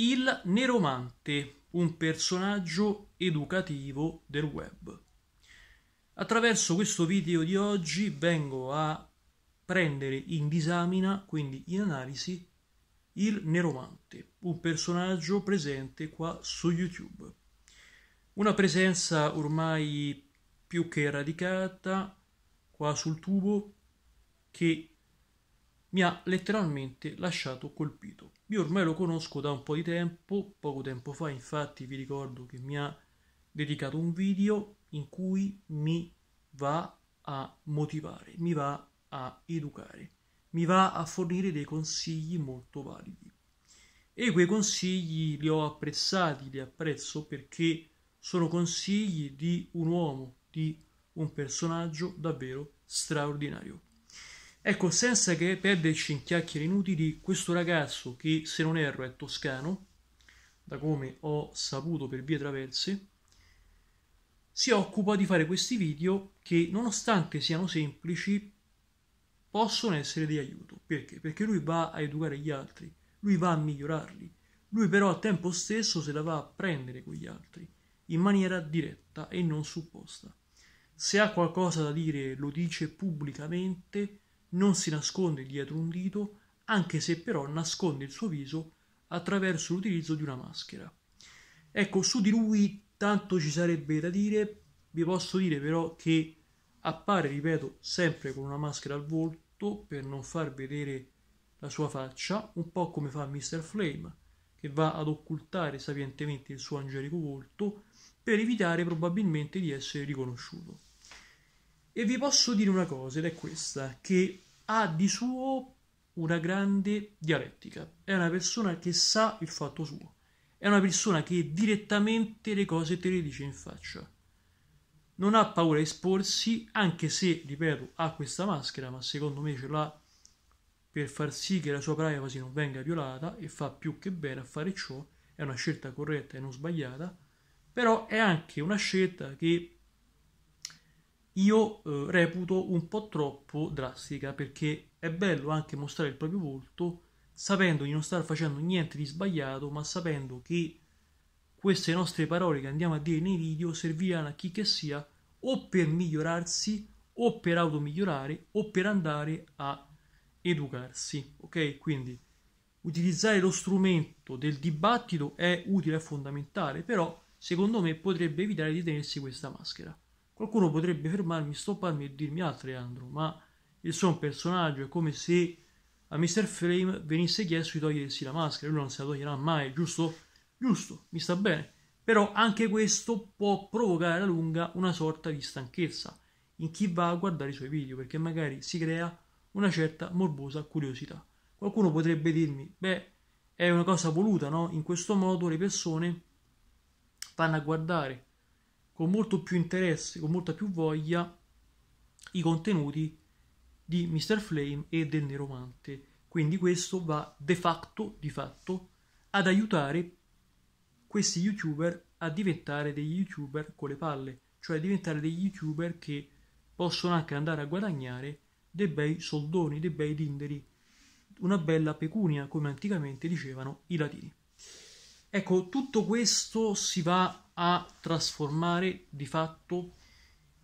Il Neromante, un personaggio educativo del web. Attraverso questo video di oggi vengo a prendere in disamina, quindi in analisi, il Neromante, un personaggio presente qua su YouTube. Una presenza ormai più che radicata qua sul tubo che mi ha letteralmente lasciato colpito. Io ormai lo conosco da un po' di tempo, poco tempo fa infatti vi ricordo che mi ha dedicato un video in cui mi va a motivare, mi va a educare, mi va a fornire dei consigli molto validi. E quei consigli li ho apprezzati, li apprezzo perché sono consigli di un uomo, di un personaggio davvero straordinario. Ecco, senza che perderci in chiacchiere inutili, questo ragazzo, che se non erro è toscano, da come ho saputo per vie traverse, si occupa di fare questi video che, nonostante siano semplici, possono essere di aiuto. Perché? Perché lui va a educare gli altri, lui va a migliorarli, lui però al tempo stesso se la va a prendere con gli altri, in maniera diretta e non supposta. Se ha qualcosa da dire lo dice pubblicamente, non si nasconde dietro un dito, anche se però nasconde il suo viso attraverso l'utilizzo di una maschera. Ecco, su di lui tanto ci sarebbe da dire, vi posso dire però che appare, ripeto, sempre con una maschera al volto per non far vedere la sua faccia, un po' come fa Mr. Flame, che va ad occultare sapientemente il suo angelico volto per evitare probabilmente di essere riconosciuto. E vi posso dire una cosa, ed è questa, che ha di suo una grande dialettica. È una persona che sa il fatto suo. È una persona che direttamente le cose te le dice in faccia. Non ha paura di esporsi, anche se, ripeto, ha questa maschera, ma secondo me ce l'ha per far sì che la sua privacy non venga violata e fa più che bene a fare ciò, è una scelta corretta e non sbagliata, però è anche una scelta che io eh, reputo un po' troppo drastica perché è bello anche mostrare il proprio volto sapendo di non star facendo niente di sbagliato, ma sapendo che queste nostre parole che andiamo a dire nei video serviranno a chi che sia o per migliorarsi o per automigliorare o per andare a educarsi. Ok, quindi utilizzare lo strumento del dibattito è utile e fondamentale, però secondo me potrebbe evitare di tenersi questa maschera. Qualcuno potrebbe fermarmi, stopparmi e dirmi ah Leandro, ma il suo personaggio è come se a Mr. Flame venisse chiesto di togliersi la maschera, lui non se la toglierà mai, giusto? Giusto, mi sta bene. Però anche questo può provocare alla lunga una sorta di stanchezza in chi va a guardare i suoi video, perché magari si crea una certa morbosa curiosità. Qualcuno potrebbe dirmi, beh, è una cosa voluta, no? In questo modo le persone vanno a guardare con molto più interesse, con molta più voglia i contenuti di Mr. Flame e del Neromante. Quindi questo va de facto, di fatto, ad aiutare questi youtuber a diventare degli youtuber con le palle, cioè a diventare degli youtuber che possono anche andare a guadagnare dei bei soldoni, dei bei dinderi, una bella pecunia, come anticamente dicevano i latini. Ecco, tutto questo si va a trasformare di fatto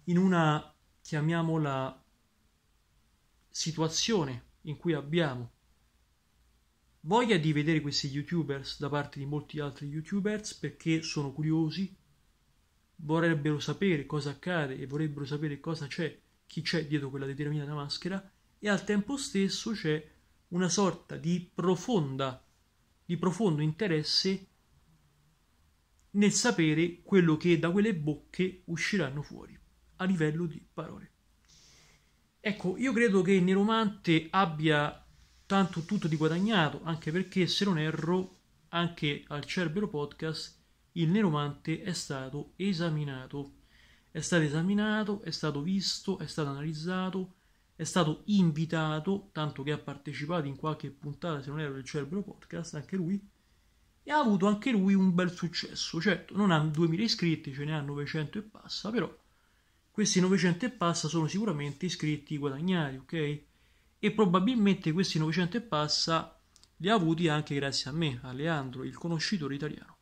in una, chiamiamola, situazione in cui abbiamo voglia di vedere questi youtubers da parte di molti altri youtubers perché sono curiosi, vorrebbero sapere cosa accade e vorrebbero sapere cosa c'è, chi c'è dietro quella determinata maschera e al tempo stesso c'è una sorta di profonda di profondo interesse nel sapere quello che da quelle bocche usciranno fuori a livello di parole. Ecco, io credo che il Neromante abbia tanto tutto di guadagnato, anche perché se non erro, anche al Cerbero Podcast, il Neromante è stato esaminato. È stato esaminato, è stato visto, è stato analizzato, è stato invitato, tanto che ha partecipato in qualche puntata, se non erro, del Cerbero Podcast, anche lui e ha avuto anche lui un bel successo, certo non ha 2000 iscritti, ce ne ha 900 e passa, però questi 900 e passa sono sicuramente iscritti guadagnati, ok? E probabilmente questi 900 e passa li ha avuti anche grazie a me, a Leandro, il conoscitore italiano.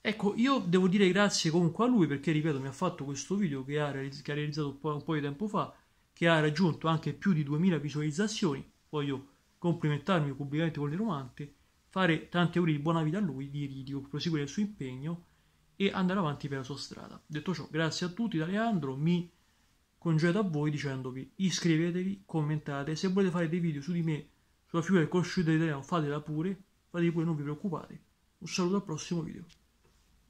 Ecco, io devo dire grazie comunque a lui perché, ripeto, mi ha fatto questo video che ha, realizzato un po' di tempo fa, che ha raggiunto anche più di 2000 visualizzazioni. Voglio complimentarmi pubblicamente con le romante fare tanti auguri di buona vita a lui, dirgli di proseguire il suo impegno e andare avanti per la sua strada. Detto ciò, grazie a tutti da Leandro, mi congedo a voi dicendovi iscrivetevi, commentate, se volete fare dei video su di me, sulla figura del conosciuto italiano, fatela pure, fate pure, non vi preoccupate. Un saluto al prossimo video.